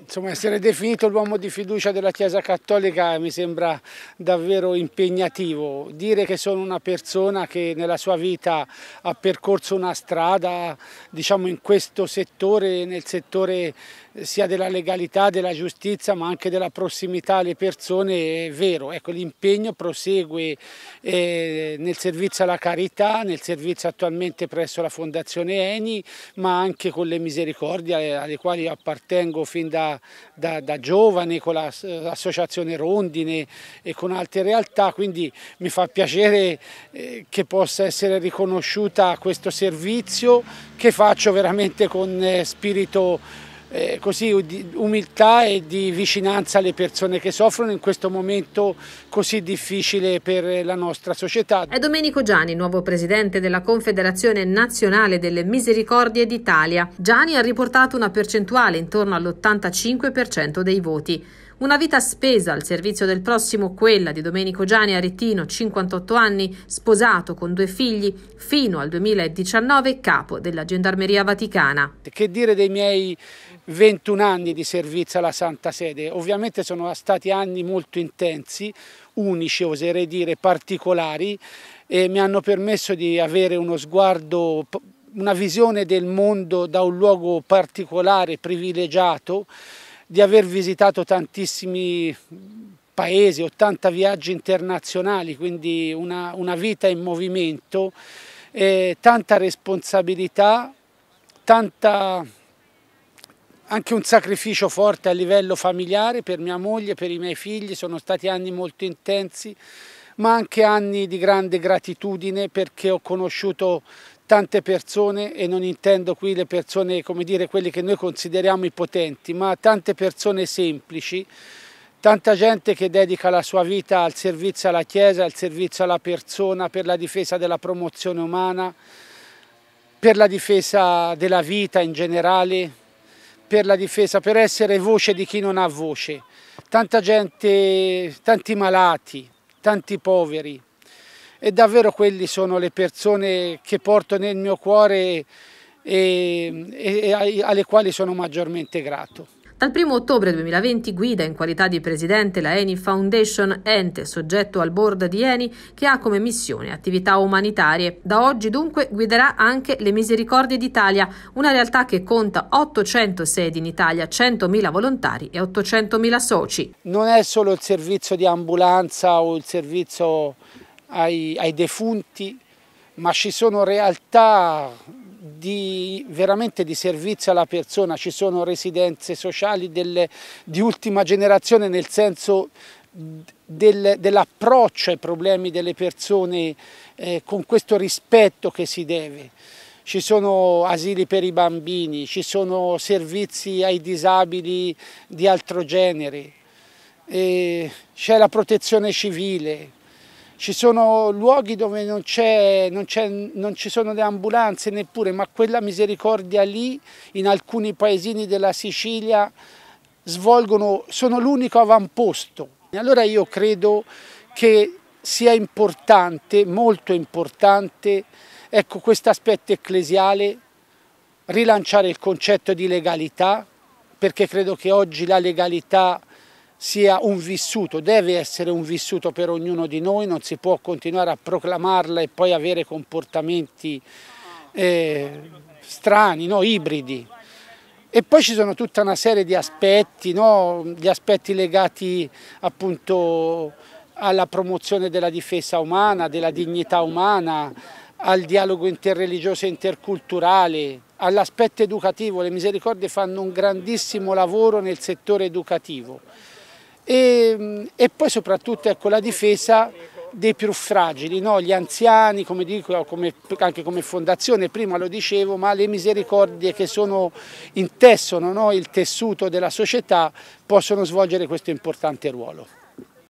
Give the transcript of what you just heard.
Insomma, essere definito l'uomo di fiducia della Chiesa Cattolica mi sembra davvero impegnativo. Dire che sono una persona che nella sua vita ha percorso una strada diciamo, in questo settore, nel settore sia della legalità, della giustizia ma anche della prossimità alle persone è vero, ecco, l'impegno prosegue eh, nel servizio alla carità, nel servizio attualmente presso la Fondazione Eni ma anche con le misericordie alle quali appartengo fin da, da, da giovane con l'associazione Rondine e con altre realtà, quindi mi fa piacere eh, che possa essere riconosciuta questo servizio che faccio veramente con eh, spirito eh, così, di umiltà e di vicinanza alle persone che soffrono in questo momento così difficile per la nostra società. È Domenico Gianni, nuovo presidente della Confederazione Nazionale delle Misericordie d'Italia. Gianni ha riportato una percentuale intorno all'85% dei voti. Una vita spesa al servizio del prossimo, quella di Domenico Gianni Aretino, 58 anni, sposato con due figli, fino al 2019 capo della Gendarmeria Vaticana. Che dire dei miei 21 anni di servizio alla Santa Sede? Ovviamente sono stati anni molto intensi, unici, oserei dire, particolari, e mi hanno permesso di avere uno sguardo una visione del mondo da un luogo particolare, privilegiato, di aver visitato tantissimi paesi, 80 viaggi internazionali, quindi una, una vita in movimento, eh, tanta responsabilità, tanta, anche un sacrificio forte a livello familiare per mia moglie, per i miei figli, sono stati anni molto intensi, ma anche anni di grande gratitudine perché ho conosciuto tante persone e non intendo qui le persone, come dire, quelli che noi consideriamo i potenti, ma tante persone semplici, tanta gente che dedica la sua vita al servizio alla Chiesa, al servizio alla persona, per la difesa della promozione umana, per la difesa della vita in generale, per la difesa, per essere voce di chi non ha voce. Tanta gente, tanti malati, tanti poveri, e davvero quelli sono le persone che porto nel mio cuore e, e alle quali sono maggiormente grato. Dal 1 ottobre 2020 guida in qualità di presidente la ENI Foundation, ente soggetto al board di ENI che ha come missione attività umanitarie. Da oggi dunque guiderà anche le Misericordie d'Italia, una realtà che conta 800 sedi in Italia, 100.000 volontari e 800.000 soci. Non è solo il servizio di ambulanza o il servizio ai, ai defunti, ma ci sono realtà di, veramente di servizio alla persona, ci sono residenze sociali delle, di ultima generazione nel senso del, dell'approccio ai problemi delle persone eh, con questo rispetto che si deve. Ci sono asili per i bambini, ci sono servizi ai disabili di altro genere, eh, c'è la protezione civile, ci sono luoghi dove non, non, non ci sono le ambulanze neppure, ma quella misericordia lì, in alcuni paesini della Sicilia, svolgono, sono l'unico avamposto. Allora io credo che sia importante, molto importante, ecco questo aspetto ecclesiale, rilanciare il concetto di legalità, perché credo che oggi la legalità sia un vissuto, deve essere un vissuto per ognuno di noi, non si può continuare a proclamarla e poi avere comportamenti eh, strani, no? ibridi. E poi ci sono tutta una serie di aspetti, no? gli aspetti legati appunto alla promozione della difesa umana, della dignità umana, al dialogo interreligioso e interculturale, all'aspetto educativo. Le misericordie fanno un grandissimo lavoro nel settore educativo e, ehm, e poi soprattutto ecco, la difesa dei più fragili, no? gli anziani, come dico, come, anche come fondazione, prima lo dicevo, ma le misericordie che sono intessono no? il tessuto della società possono svolgere questo importante ruolo.